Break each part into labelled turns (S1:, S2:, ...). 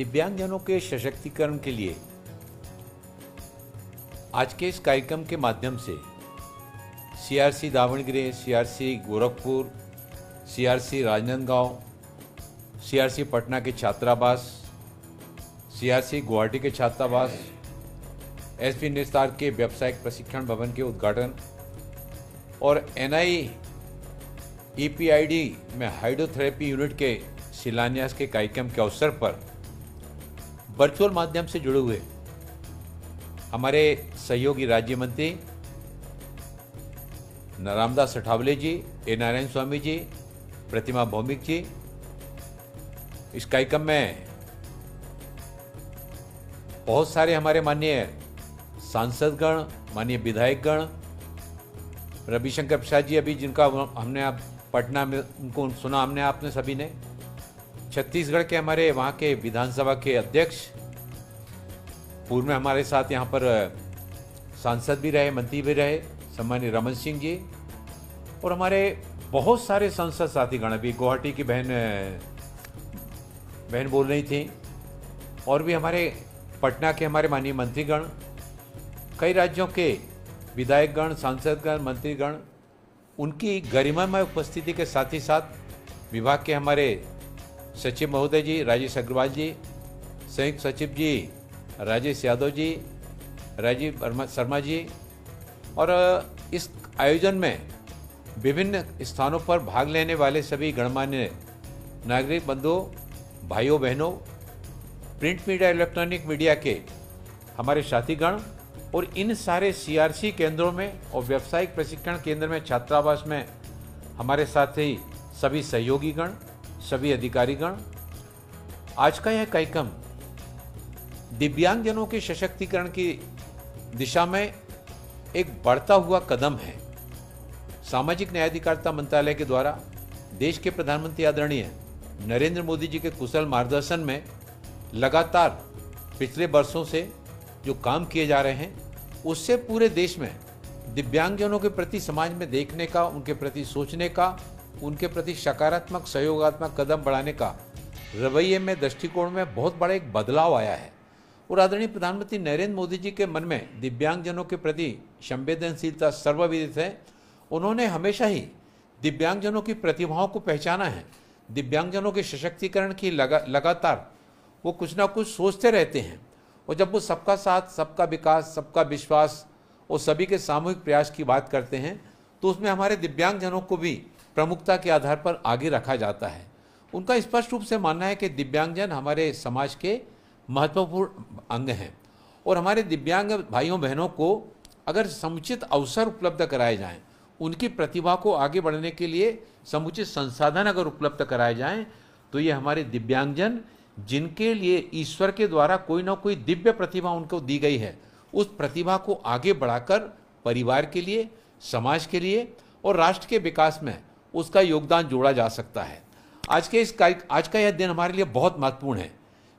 S1: दिव्यांगजनों के सशक्तिकरण के लिए आज के इस कार्यक्रम के माध्यम से CRC Davangere CRC Gorakhpur CRC Rajnandgaon CRC Patna के छात्रावास सीआरसी गुवाहाटी के छात्रावास एस पी निस्तार के व्यावसायिक प्रशिक्षण भवन के उद्घाटन और एन आई में हाइड्रोथेरेपी यूनिट के शिलान्यास के कार्यक्रम के अवसर पर वर्चुअल माध्यम से जुड़े हुए हमारे सहयोगी राज्य मंत्री रामदास अठावले जी ए नारायण स्वामी जी प्रतिमा भौमिक जी इस कार्यक्रम में बहुत सारे हमारे माननीय सांसदगण माननीय विधायकगण रविशंकर प्रसाद जी अभी जिनका हमने आप पटना में उनको सुना हमने आपने सभी ने छत्तीसगढ़ के हमारे वहाँ के विधानसभा के अध्यक्ष पूर्व में हमारे साथ यहाँ पर सांसद भी रहे मंत्री भी रहे सम्मान्य रमन सिंह जी और हमारे बहुत सारे संसद साथीगण भी गुवाहाटी की बहन बहन बोल रही थी और भी हमारे पटना के हमारे माननीय मंत्रीगण कई राज्यों के विधायकगण सांसदगण मंत्रीगण उनकी गरिमामय उपस्थिति के साथ ही साथ विभाग के हमारे सचिव महोदय जी राजेश अग्रवाल जी संयुक्त सचिव जी राजेश यादव जी राजीव शर्मा जी और इस आयोजन में विभिन्न स्थानों पर भाग लेने वाले सभी गणमान्य नागरिक बंधुओं भाइयों बहनों प्रिंट मीडिया इलेक्ट्रॉनिक मीडिया के हमारे साथीगण और इन सारे सीआरसी केंद्रों में और व्यावसायिक प्रशिक्षण केंद्र में छात्रावास में हमारे साथ ही सभी सहयोगीगण सभी अधिकारीगण आज का यह कार्यक्रम दिव्यांगजनों के सशक्तिकरण की दिशा में एक बढ़ता हुआ कदम है सामाजिक न्यायाधिकारिता मंत्रालय के द्वारा देश के प्रधानमंत्री आदरणीय नरेंद्र मोदी जी के कुशल मार्गदर्शन में लगातार पिछले वर्षों से जो काम किए जा रहे हैं उससे पूरे देश में दिव्यांगजनों के प्रति समाज में देखने का उनके प्रति सोचने का उनके प्रति सकारात्मक सहयोगात्मक कदम बढ़ाने का रवैये में दृष्टिकोण में बहुत बड़ा एक बदलाव आया है और आदरणीय प्रधानमंत्री नरेंद्र मोदी जी के मन में दिव्यांगजनों के प्रति संवेदनशीलता सर्वविदित है उन्होंने हमेशा ही दिव्यांगजनों की प्रतिभाओं को पहचाना है दिव्यांगजनों के सशक्तिकरण की लगा लगातार वो कुछ ना कुछ सोचते रहते हैं और जब वो सबका साथ सबका विकास सबका विश्वास और सभी के सामूहिक प्रयास की बात करते हैं तो उसमें हमारे दिव्यांगजनों को भी प्रमुखता के आधार पर आगे रखा जाता है उनका स्पष्ट रूप से मानना है कि दिव्यांगजन हमारे समाज के महत्वपूर्ण अंग हैं और हमारे दिव्यांग भाइयों बहनों को अगर समुचित अवसर उपलब्ध कराए जाएं उनकी प्रतिभा को आगे बढ़ने के लिए समुचित संसाधन अगर उपलब्ध कराए जाएं तो ये हमारे दिव्यांगजन जिनके लिए ईश्वर के द्वारा कोई ना कोई दिव्य प्रतिभा उनको दी गई है उस प्रतिभा को आगे बढ़ाकर परिवार के लिए समाज के लिए और राष्ट्र के विकास में उसका योगदान जोड़ा जा सकता है आज के इस आज का यह दिन हमारे लिए बहुत महत्वपूर्ण है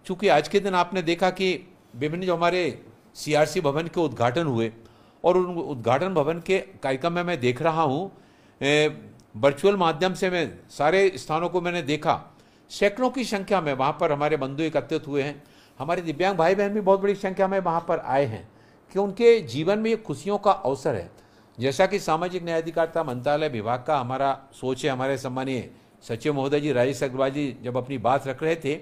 S1: क्योंकि आज के दिन आपने देखा कि विभिन्न जो हमारे सीआरसी भवन के उद्घाटन हुए और उन उद्घाटन भवन के कार्यक्रम में मैं देख रहा हूँ वर्चुअल माध्यम से मैं सारे स्थानों को मैंने देखा सैकड़ों की संख्या में वहाँ पर हमारे बंधु एकत्रित हुए हैं हमारे दिव्यांग भाई बहन भी बहुत बड़ी संख्या में वहाँ पर आए हैं कि उनके जीवन में ये खुशियों का अवसर है जैसा कि सामाजिक अधिकारिता मंत्रालय विभाग का हमारा सोच है हमारे सम्मानीय सचिव महोदय जी राजेश अग्रवाल जी जब अपनी बात रख रहे थे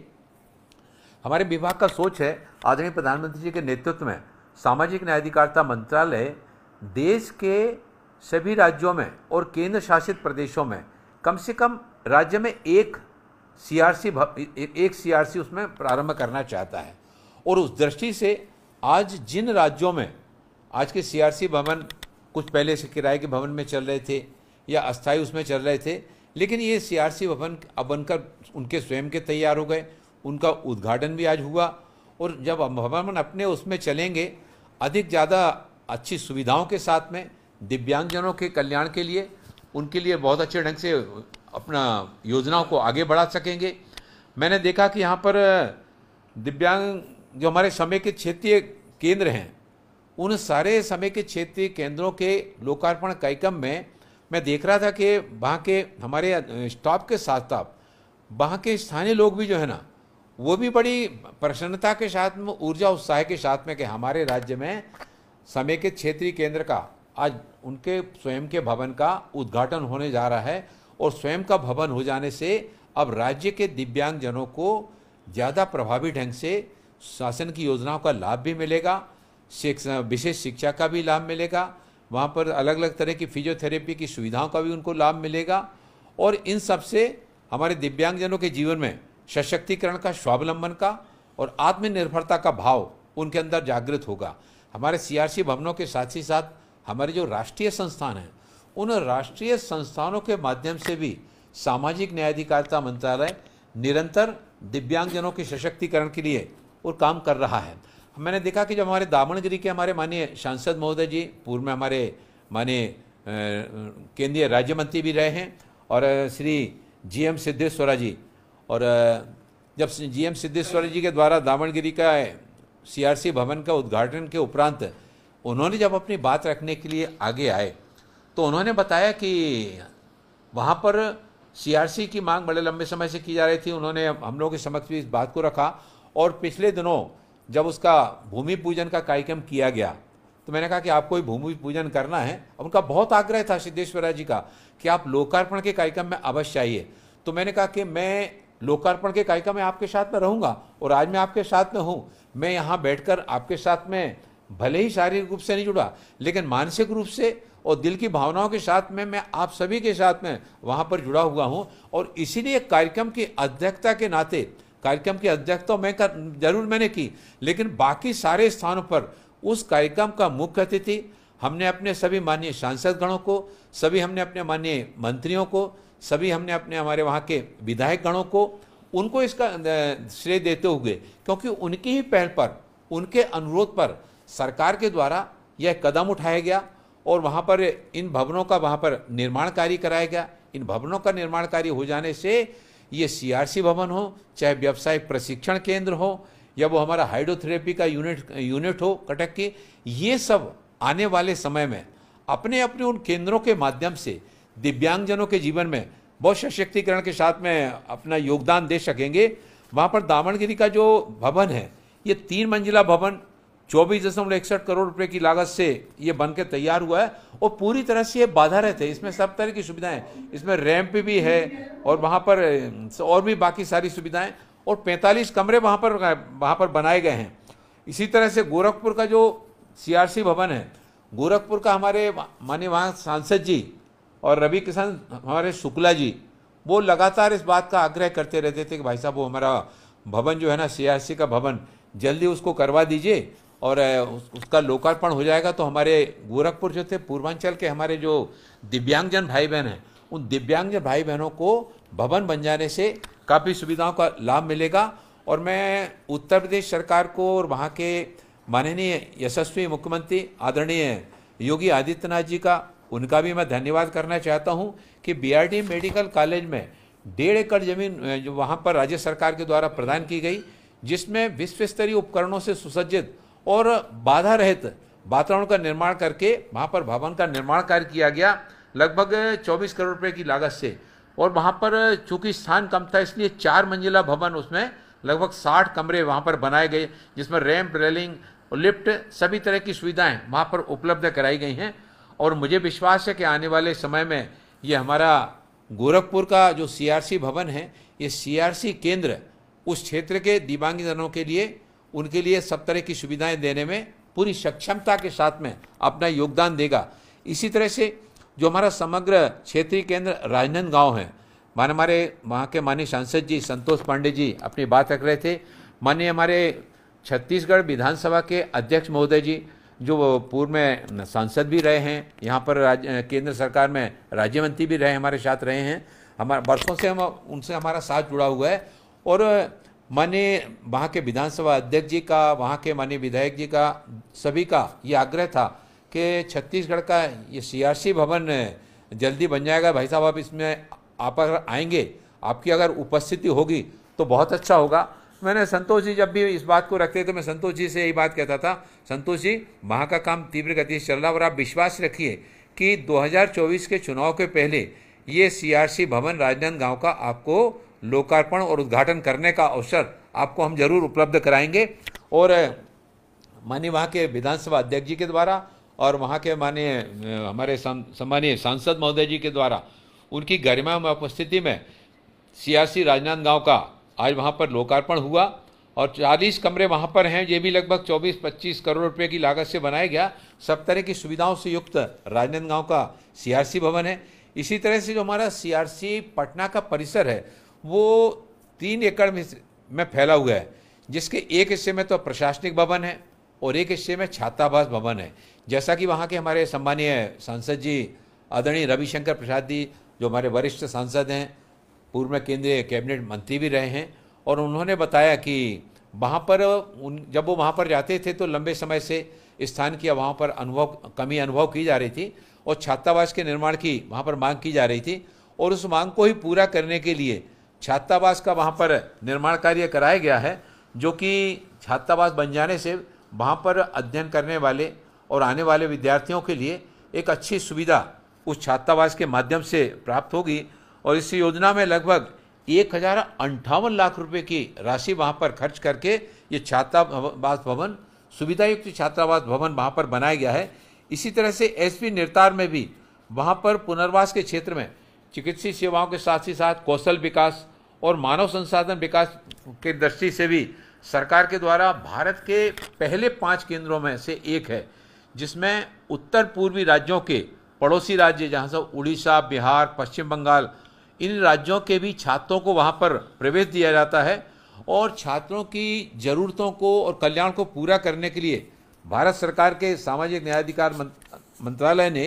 S1: हमारे विभाग का सोच है आदरणीय प्रधानमंत्री जी के नेतृत्व में सामाजिक अधिकारिता मंत्रालय देश के सभी राज्यों में और केंद्र शासित प्रदेशों में कम से कम राज्य में एक सीआरसी एक सीआरसी उसमें प्रारंभ करना चाहता है और उस दृष्टि से आज जिन राज्यों में आज के सीआरसी भवन कुछ पहले से किराए के भवन में चल रहे थे या अस्थाई उसमें चल रहे थे लेकिन ये सीआरसी भवन अब बनकर उनके स्वयं के तैयार हो गए उनका उद्घाटन भी आज हुआ और जब भवन अपने उसमें चलेंगे अधिक ज़्यादा अच्छी सुविधाओं के साथ में दिव्यांगजनों के कल्याण के लिए उनके लिए बहुत अच्छे ढंग से अपना योजनाओं को आगे बढ़ा सकेंगे मैंने देखा कि यहाँ पर दिव्यांग जो हमारे समय के क्षेत्रीय केंद्र हैं उन सारे समय के क्षेत्रीय केंद्रों के लोकार्पण कार्यक्रम में मैं देख रहा था कि वहाँ के हमारे स्टाफ के साथ साथ वहाँ के स्थानीय लोग भी जो है ना वो भी बड़ी प्रसन्नता के साथ में ऊर्जा उत्साह के साथ में कि हमारे राज्य में समय के क्षेत्रीय केंद्र का आज उनके स्वयं के भवन का उद्घाटन होने जा रहा है और स्वयं का भवन हो जाने से अब राज्य के दिव्यांगजनों को ज़्यादा प्रभावी ढंग से शासन की योजनाओं का लाभ भी मिलेगा विशेष शिक्षा का भी लाभ मिलेगा वहाँ पर अलग अलग तरह की फिजियोथेरेपी की सुविधाओं का भी उनको लाभ मिलेगा और इन सब से हमारे दिव्यांगजनों के जीवन में सशक्तिकरण का स्वावलंबन का और आत्मनिर्भरता का भाव उनके अंदर जागृत होगा हमारे सीआरसी भवनों के साथ ही साथ हमारे जो राष्ट्रीय संस्थान हैं उन राष्ट्रीय संस्थानों के माध्यम से भी सामाजिक न्यायाधिकारिता मंत्रालय निरंतर दिव्यांगजनों के सशक्तिकरण के लिए और काम कर रहा है मैंने देखा कि जब हमारे दामणगिरी के हमारे माननीय सांसद महोदय जी पूर्व में हमारे माननीय केंद्रीय राज्य मंत्री भी रहे हैं और श्री जी एम सिद्धेश्वरा जी और जब जी एम सिद्धेश्वरा जी के द्वारा दामणगिरी का सीआरसी भवन का उद्घाटन के उपरांत उन्होंने जब अपनी बात रखने के लिए आगे आए तो उन्होंने बताया कि वहाँ पर सीआरसी की मांग बड़े लंबे समय से की जा रही थी उन्होंने हम लोगों के समक्ष भी इस बात को रखा और पिछले दिनों जब उसका भूमि पूजन का कार्यक्रम किया गया तो मैंने कहा कि आपको ये भूमि पूजन करना है अब उनका बहुत आग्रह था सिद्धेश्वरा जी का कि आप लोकार्पण के कार्यक्रम में अवश्य आइए तो मैंने कहा कि मैं लोकार्पण के कार्यक्रम में आपके साथ में रहूँगा और आज मैं आपके साथ में हूँ मैं यहाँ बैठकर आपके साथ में भले ही शारीरिक रूप से नहीं जुड़ा लेकिन मानसिक रूप से और दिल की भावनाओं के साथ में मैं आप सभी के साथ में वहाँ पर जुड़ा हुआ हूँ और इसीलिए कार्यक्रम की अध्यक्षता के नाते कार्यक्रम की अध्यक्षता तो मैं कर जरूर मैंने की लेकिन बाकी सारे स्थानों पर उस कार्यक्रम का मुख्य अतिथि हमने अपने सभी माननीय सांसदगणों को सभी हमने अपने माननीय मंत्रियों को सभी हमने अपने हमारे वहाँ के विधायक गणों को उनको इसका श्रेय देते हुए क्योंकि उनकी ही पहल पर उनके अनुरोध पर सरकार के द्वारा यह कदम उठाया गया और वहाँ पर इन भवनों का वहाँ पर निर्माण कार्य कराया गया इन भवनों का निर्माण कार्य हो जाने से ये सीआरसी भवन हो चाहे व्यावसायिक प्रशिक्षण केंद्र हो या वो हमारा हाइड्रोथेरेपी का यूनिट यूनिट हो कटक के ये सब आने वाले समय में अपने अपने उन केंद्रों के माध्यम से दिव्यांगजनों के जीवन में बहुत सशक्तिकरण के साथ में अपना योगदान दे सकेंगे वहाँ पर दामनगिरी का जो भवन है ये तीन मंजिला भवन चौबीस दशमलव इकसठ करोड़ रुपए की लागत से ये बन के तैयार हुआ है और पूरी तरह से ये बाधा रहते हैं इसमें सब तरह की सुविधाएं इसमें रैंप भी है और वहाँ पर और भी बाकी सारी सुविधाएं और 45 कमरे वहाँ पर वहाँ पर बनाए गए हैं इसी तरह से गोरखपुर का जो सीआरसी भवन है गोरखपुर का हमारे माने वहाँ सांसद जी और रवि किसान हमारे शुक्ला जी वो लगातार इस बात का आग्रह करते रहते थे कि भाई साहब वो हमारा भवन जो है ना सीआरसी का भवन जल्दी उसको करवा दीजिए और उसका लोकार्पण हो जाएगा तो हमारे गोरखपुर जो थे पूर्वांचल के हमारे जो दिव्यांगजन भाई बहन हैं उन दिव्यांगजन भाई बहनों को भवन बन जाने से काफ़ी सुविधाओं का लाभ मिलेगा और मैं उत्तर प्रदेश सरकार को और वहाँ के माननीय यशस्वी मुख्यमंत्री आदरणीय योगी आदित्यनाथ जी का उनका भी मैं धन्यवाद करना चाहता हूँ कि बीआरडी मेडिकल कॉलेज में डेढ़ एकड़ जमीन जो वहाँ पर राज्य सरकार के द्वारा प्रदान की गई जिसमें विश्व स्तरीय उपकरणों से सुसज्जित और बाधा रहित वातावरण का निर्माण करके वहाँ पर भवन का निर्माण कार्य किया गया लगभग 24 करोड़ रुपए की लागत से और वहाँ पर चूंकि स्थान कम था इसलिए चार मंजिला भवन उसमें लगभग 60 कमरे वहाँ पर बनाए गए जिसमें रैम्प रेलिंग और लिफ्ट सभी तरह की सुविधाएं वहाँ पर उपलब्ध कराई गई हैं और मुझे विश्वास है कि आने वाले समय में ये हमारा गोरखपुर का जो सीआरसी भवन है ये सीआरसी केंद्र उस क्षेत्र के दिव्यांगजनों के लिए उनके लिए सब तरह की सुविधाएं देने में पूरी सक्षमता के साथ में अपना योगदान देगा इसी तरह से जो हमारा समग्र क्षेत्रीय केंद्र राजनंद गांव है मान हमारे वहाँ के माननीय सांसद जी संतोष पांडे जी अपनी बात रख रहे थे माननीय हमारे छत्तीसगढ़ विधानसभा के अध्यक्ष महोदय जी जो पूर्व में सांसद भी रहे हैं यहाँ पर केंद्र सरकार में राज्य मंत्री भी रहे हमारे साथ रहे हैं हमारे वर्षों से हम उनसे हमारा साथ जुड़ा हुआ है और माने वहाँ के विधानसभा अध्यक्ष जी का वहाँ के माननीय विधायक जी का सभी का ये आग्रह था कि छत्तीसगढ़ का ये सीआरसी भवन जल्दी बन जाएगा भाई साहब आप इसमें आप अगर आएंगे आपकी अगर उपस्थिति होगी तो बहुत अच्छा होगा मैंने संतोष जी जब भी इस बात को रखते थे मैं संतोष जी से यही बात कहता था संतोष जी वहाँ का काम तीव्र गति से चल रहा और आप विश्वास रखिए कि 2024 के चुनाव के पहले ये सीआरसी भवन राजनांदगांव का आपको लोकार्पण और उद्घाटन करने का अवसर आपको हम जरूर उपलब्ध कराएंगे और माननीय वहाँ के विधानसभा अध्यक्ष जी के द्वारा और वहाँ के माननीय हमारे सम्मानीय सांसद महोदय जी के द्वारा उनकी गरिमा में उपस्थिति में सियासी राजनांदगांव का आज वहाँ पर लोकार्पण हुआ और 40 कमरे वहाँ पर हैं ये भी लगभग 24-25 करोड़ रुपए की लागत से बनाया गया सब तरह की सुविधाओं से युक्त राजनांदगांव का सीआरसी भवन है इसी तरह से जो हमारा सीआरसी पटना का परिसर है वो तीन एकड़ में में फैला हुआ है जिसके एक हिस्से में तो प्रशासनिक भवन है और एक हिस्से में छात्रावास भवन है जैसा कि वहाँ के हमारे सम्मानीय सांसद जी आदरणीय रविशंकर प्रसाद जी जो हमारे वरिष्ठ सांसद हैं पूर्व में केंद्रीय कैबिनेट मंत्री भी रहे हैं और उन्होंने बताया कि वहाँ पर उन जब वो वहाँ पर जाते थे तो लंबे समय से स्थान की वहाँ पर अनुभव कमी अनुभव की जा रही थी और छात्रावास के निर्माण की वहाँ पर मांग की जा रही थी और उस मांग को ही पूरा करने के लिए छात्रावास का वहाँ पर निर्माण कार्य कराया गया है जो कि छात्रावास बन जाने से वहाँ पर अध्ययन करने वाले और आने वाले विद्यार्थियों के लिए एक अच्छी सुविधा उस छात्रावास के माध्यम से प्राप्त होगी और इस योजना में लगभग एक हजार अंठावन लाख रुपए की राशि वहाँ पर खर्च करके ये छात्रावास भवन सुविधायुक्त छात्रावास भवन वहाँ पर बनाया गया है इसी तरह से एस पी निर्तार में भी वहाँ पर पुनर्वास के क्षेत्र में चिकित्सीय सेवाओं के साथ ही साथ कौशल विकास और मानव संसाधन विकास के दृष्टि से भी सरकार के द्वारा भारत के पहले पाँच केंद्रों में से एक है जिसमें उत्तर पूर्वी राज्यों के पड़ोसी राज्य जहाँ से उड़ीसा बिहार पश्चिम बंगाल इन राज्यों के भी छात्रों को वहाँ पर प्रवेश दिया जाता है और छात्रों की ज़रूरतों को और कल्याण को पूरा करने के लिए भारत सरकार के सामाजिक न्याय अधिकार मंत्रालय ने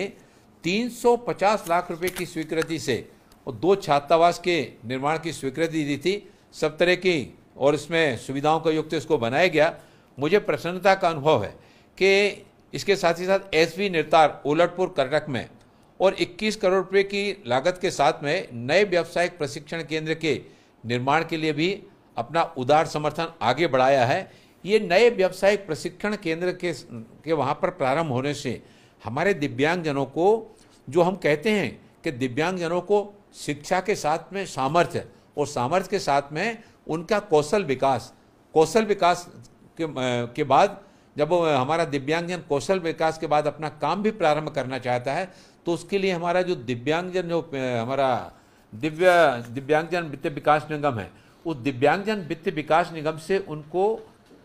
S1: 350 लाख रुपए की स्वीकृति से और दो छात्रावास के निर्माण की स्वीकृति दी थी सब तरह की और इसमें सुविधाओं का युक्त इसको बनाया गया मुझे प्रसन्नता का अनुभव है कि इसके साथ ही साथ एस वी निर्तार ओलटपुर कर्नाटक में और 21 करोड़ रुपए की लागत के साथ में नए व्यावसायिक प्रशिक्षण केंद्र के निर्माण के लिए भी अपना उदार समर्थन आगे बढ़ाया है ये नए व्यावसायिक प्रशिक्षण केंद्र के के वहाँ पर प्रारंभ होने से हमारे दिव्यांगजनों को जो हम कहते हैं कि दिव्यांगजनों को शिक्षा के साथ में सामर्थ्य और सामर्थ्य के साथ में उनका कौशल विकास कौशल विकास के, के बाद जब हमारा दिव्यांगजन कौशल विकास के बाद अपना काम भी प्रारंभ करना चाहता है तो उसके लिए हमारा जो दिव्यांगजन जो हमारा दिव्य दिव्यांगजन वित्त विकास निगम है उस दिव्यांगजन वित्त विकास निगम से उनको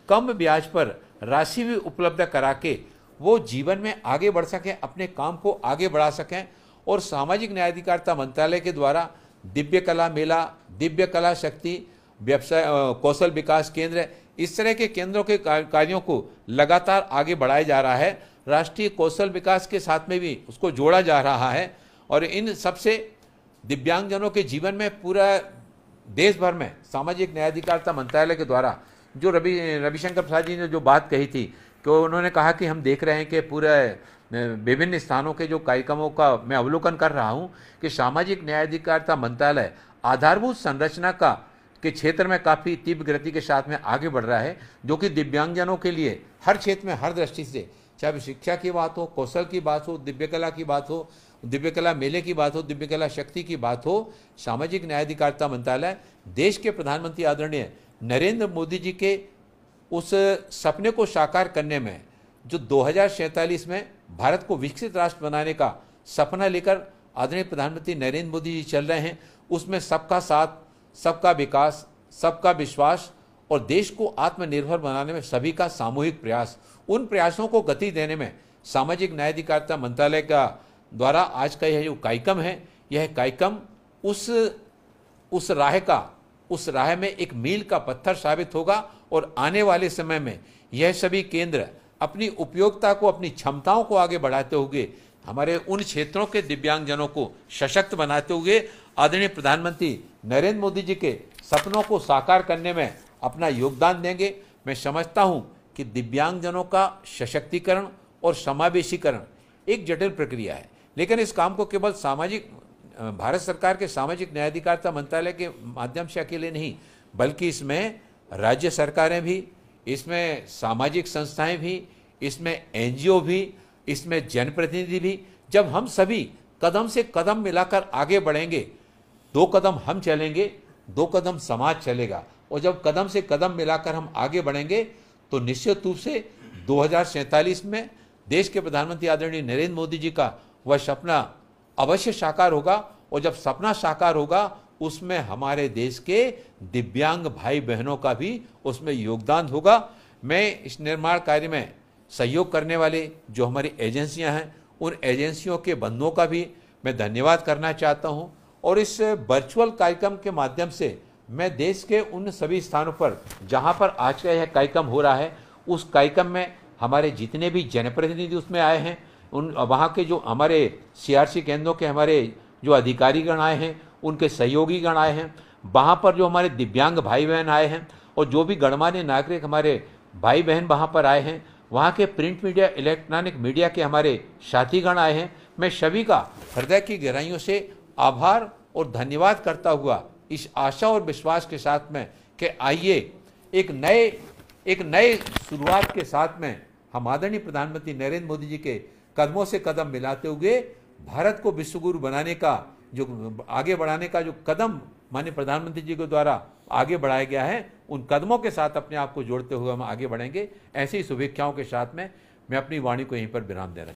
S1: कम ब्याज पर राशि भी उपलब्ध करा के वो जीवन में आगे बढ़ सकें अपने काम को आगे बढ़ा सकें और सामाजिक न्यायाधिकारिता मंत्रालय के द्वारा दिव्य कला मेला दिव्य कला शक्ति व्यवसाय कौशल विकास केंद्र इस तरह के केंद्रों के कार्यों को लगातार आगे बढ़ाया जा रहा है राष्ट्रीय कौशल विकास के साथ में भी उसको जोड़ा जा रहा है और इन सबसे दिव्यांगजनों के जीवन में पूरा देश भर में सामाजिक न्यायाधिकारिता मंत्रालय के द्वारा जो रवि रविशंकर प्रसाद जी ने जो बात कही थी क्यों तो उन्होंने कहा कि हम देख रहे हैं कि पूरे विभिन्न स्थानों के जो कार्यक्रमों का मैं अवलोकन कर रहा हूँ कि सामाजिक न्यायाधिकारिता मंत्रालय आधारभूत संरचना का के क्षेत्र में काफ़ी तीव्र गति के साथ में आगे बढ़ रहा है जो कि दिव्यांगजनों के लिए हर क्षेत्र में हर दृष्टि से चाहे शिक्षा की बात हो कौशल की बात हो दिव्य कला की बात हो दिव्य कला मेले की बात हो दिव्य कला शक्ति की बात हो सामाजिक न्यायाधिकारिता मंत्रालय देश के प्रधानमंत्री आदरणीय नरेंद्र मोदी जी के उस सपने को साकार करने में जो दो में भारत को विकसित राष्ट्र बनाने का सपना लेकर आदरणीय प्रधानमंत्री नरेंद्र मोदी जी चल रहे हैं उसमें सबका साथ सबका विकास सबका विश्वास और देश को आत्मनिर्भर बनाने में सभी का सामूहिक प्रयास उन प्रयासों को गति देने में सामाजिक न्याय अधिकारिता मंत्रालय का द्वारा आज का यह जो कार्यक्रम है यह कार्यक्रम उस उस राह का उस राह में एक मील का पत्थर साबित होगा और आने वाले समय में यह सभी केंद्र अपनी उपयोगिता को अपनी क्षमताओं को आगे बढ़ाते हुए हमारे उन क्षेत्रों के दिव्यांगजनों को सशक्त बनाते हुए आदरणीय प्रधानमंत्री नरेंद्र मोदी जी के सपनों को साकार करने में अपना योगदान देंगे मैं समझता हूँ कि दिव्यांगजनों का सशक्तिकरण और समावेशीकरण एक जटिल प्रक्रिया है लेकिन इस काम को केवल सामाजिक भारत सरकार के सामाजिक न्यायाधिकारिता मंत्रालय के माध्यम से अकेले नहीं बल्कि इसमें राज्य सरकारें भी इसमें सामाजिक संस्थाएं भी इसमें एनजीओ भी इसमें जनप्रतिनिधि भी जब हम सभी कदम से कदम मिलाकर आगे बढ़ेंगे दो कदम हम चलेंगे दो कदम समाज चलेगा और जब कदम से कदम मिलाकर हम आगे बढ़ेंगे तो निश्चित रूप से दो में देश के प्रधानमंत्री आदरणीय नरेंद्र मोदी जी का वह सपना अवश्य साकार होगा और जब सपना साकार होगा उसमें हमारे देश के दिव्यांग भाई बहनों का भी उसमें योगदान होगा मैं इस निर्माण कार्य में सहयोग करने वाले जो हमारी एजेंसियां हैं उन एजेंसियों के बंधुओं का भी मैं धन्यवाद करना चाहता हूं और इस वर्चुअल कार्यक्रम के माध्यम से मैं देश के उन सभी स्थानों पर जहां पर आज का यह कार्यक्रम हो रहा है उस कार्यक्रम में हमारे जितने भी जनप्रतिनिधि उसमें आए हैं उन वहाँ के जो हमारे सी केंद्रों के हमारे जो अधिकारीगण आए हैं उनके सहयोगी गण आए हैं वहाँ पर जो हमारे दिव्यांग भाई बहन आए हैं और जो भी गणमान्य नागरिक हमारे भाई बहन वहाँ पर आए हैं वहाँ के प्रिंट मीडिया इलेक्ट्रॉनिक मीडिया के हमारे साथीगण आए हैं मैं सभी का हृदय की गहराइयों से आभार और धन्यवाद करता हुआ इस आशा और विश्वास के साथ में कि आइए एक नए एक नए शुरुआत के साथ में हम आदरणीय प्रधानमंत्री नरेंद्र मोदी जी के कदमों से कदम मिलाते हुए भारत को विश्वगुरु बनाने का जो आगे बढ़ाने का जो कदम माननीय प्रधानमंत्री जी के द्वारा आगे बढ़ाया गया है उन कदमों के साथ अपने आप को जोड़ते हुए हम आगे बढ़ेंगे ऐसी शुभेच्छाओं के साथ में मैं अपनी वाणी को यहीं पर विराम दे रहा